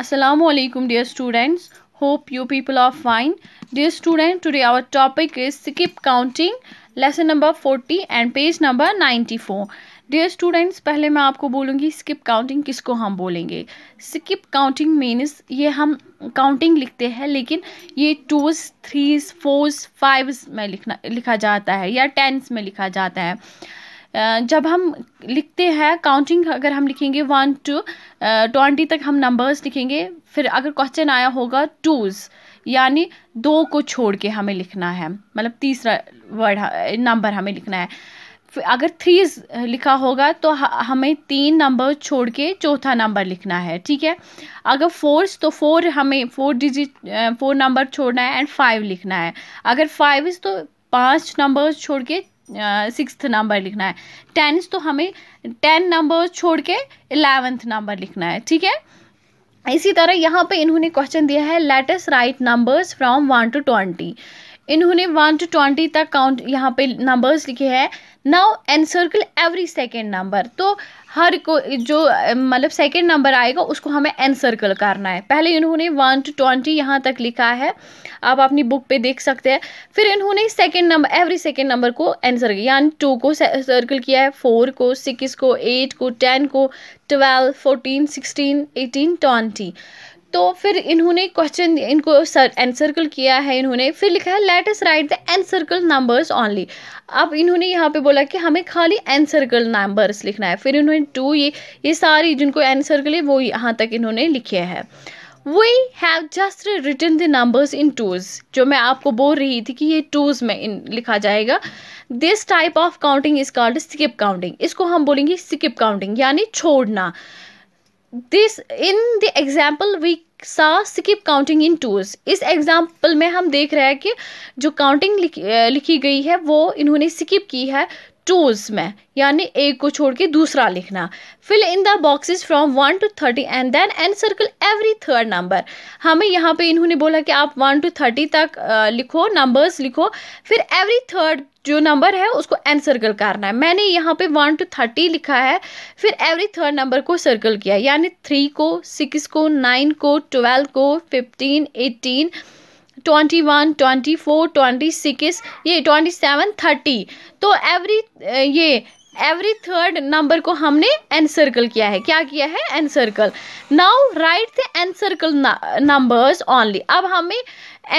assalamu alaikum dear students hope you people are fine dear student today our topic is skip counting lesson number 40 and page number 94 dear students पहले मैं आपको बोलूँगी skip counting किसको हम बोलेंगे skip counting means ये हम counting लिखते हैं लेकिन ये टूज थ्रीज फोर्स फाइव्स में लिखना लिखा जाता है या टेंस में लिखा जाता है जब हम लिखते हैं काउंटिंग अगर हम लिखेंगे वन टू ट्वेंटी तक हम नंबर्स लिखेंगे फिर अगर क्वेश्चन आया होगा टूज़ यानी दो को छोड़ के हमें लिखना है मतलब तीसरा वर्ड नंबर हमें लिखना है अगर थ्रीज लिखा होगा तो हमें तीन नंबर छोड़ के चौथा नंबर लिखना है ठीक है अगर फोर्स तो फोर हमें फोर डिजिट फोर नंबर छोड़ना है एंड फाइव लिखना है अगर फाइव तो पांच नंबर छोड़ के सिक्स uh, नंबर लिखना है टेंस तो हमें टेन नंबर छोड़ के इलेवेंथ नंबर लिखना है ठीक है इसी तरह यहाँ पे इन्होंने क्वेश्चन दिया है let's write numbers from one to twenty इन्होंने वन टू ट्वेंटी तक काउंट यहाँ पे नंबर्स लिखे हैं now and circle every second number तो हर को जो मतलब सेकेंड नंबर आएगा उसको हमें एन सर्कल करना है पहले इन्होंने वन टू ट्वेंटी यहाँ तक लिखा है आप अपनी बुक पे देख सकते हैं फिर इन्होंने second number every second number को एन सर्कल यानी टू को सर्कल किया है फोर को सिक्स को एट को टेन को twelve fourteen sixteen eighteen twenty तो फिर इन्होंने क्वेश्चन इनको एनसर्कल किया है इन्होंने फिर लिखा है let us write the encircle numbers only अब इन्होंने यहाँ पे बोला कि हमें खाली एनसर्कल नंबर्स लिखना है फिर इन्होंने टू ये ये सारी जिनको एनसर्कल है वो यहाँ तक इन्होंने लिखे है we have just written the numbers in twos जो मैं आपको बोल रही थी कि ये टूज में इन लिखा जाएगा this type of counting is called skip counting इसको हम बोलेंगे स्किप काउंटिंग यानी छोड़ना this in the example we saw skip counting in twos इस एग्जाम्पल में हम देख रहे हैं कि जो काउंटिंग लिखी, लिखी गई है वो इन्होंने स्किप की है टूल्स में यानी एक को छोड़ के दूसरा लिखना fill in the boxes from one to thirty and then and circle every third number हमें यहाँ पे इन्होंने बोला कि आप वन टू थर्टी तक लिखो नंबर्स लिखो फिर एवरी थर्ड जो नंबर है उसको एन सर्कल करना है मैंने यहाँ पे वन टू थर्टी लिखा है फिर एवरी थर्ड नंबर को सर्कल किया यानी थ्री को सिक्स को नाइन को ट्वेल्व को fifteen eighteen twenty one twenty four twenty six ये ट्वेंटी सेवन थर्टी तो एवरी ये एवरी थर्ड नंबर को हमने एनसर्कल किया है क्या किया है encircle now write the encircle numbers only अब हमें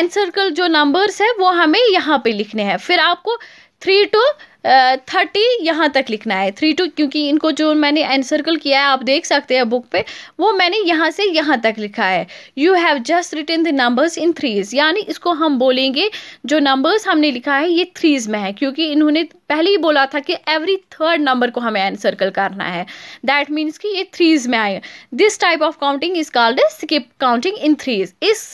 एनसर्कल जो नंबर्स है वो हमें यहाँ पे लिखने हैं फिर आपको थ्री टू थर्टी यहाँ तक लिखना है थ्री टू क्योंकि इनको जो मैंने एनसर्कल किया है आप देख सकते हैं बुक पे वो मैंने यहाँ से यहाँ तक लिखा है you have just written the numbers in threes यानी इसको हम बोलेंगे जो नंबर्स हमने लिखा है ये थ्रीज में है क्योंकि इन्होंने पहले ही बोला था कि एवरी थर्ड नंबर को हमें एनसर्कल करना है दैट मीन्स कि ये थ्रीज में आए this type of counting is called skip counting in threes इस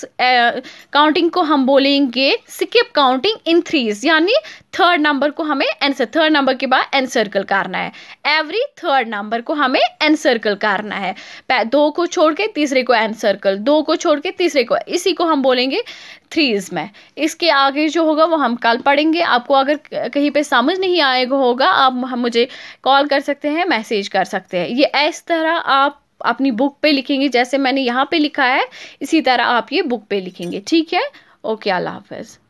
काउंटिंग uh, को हम बोलेंगे स्किप काउंटिंग इन थ्रीज यानी थर्ड नंबर को हमें आंसर थर्ड नंबर के बाद एनसर्कल करना है एवरी थर्ड नंबर को हमें एनसर्कल करना है दो को छोड़ के तीसरे को एनसर्कल दो को छोड़ के तीसरे को इसी को हम बोलेंगे थ्रीज में इसके आगे जो होगा वो हम कल पढ़ेंगे आपको अगर कहीं पे समझ नहीं आएगा होगा आप हम मुझे कॉल कर सकते हैं मैसेज कर सकते हैं ये इस तरह आप अपनी बुक पे लिखेंगे जैसे मैंने यहाँ पे लिखा है इसी तरह आप ये बुक पे लिखेंगे ठीक है ओके अल्लाह हाफिज़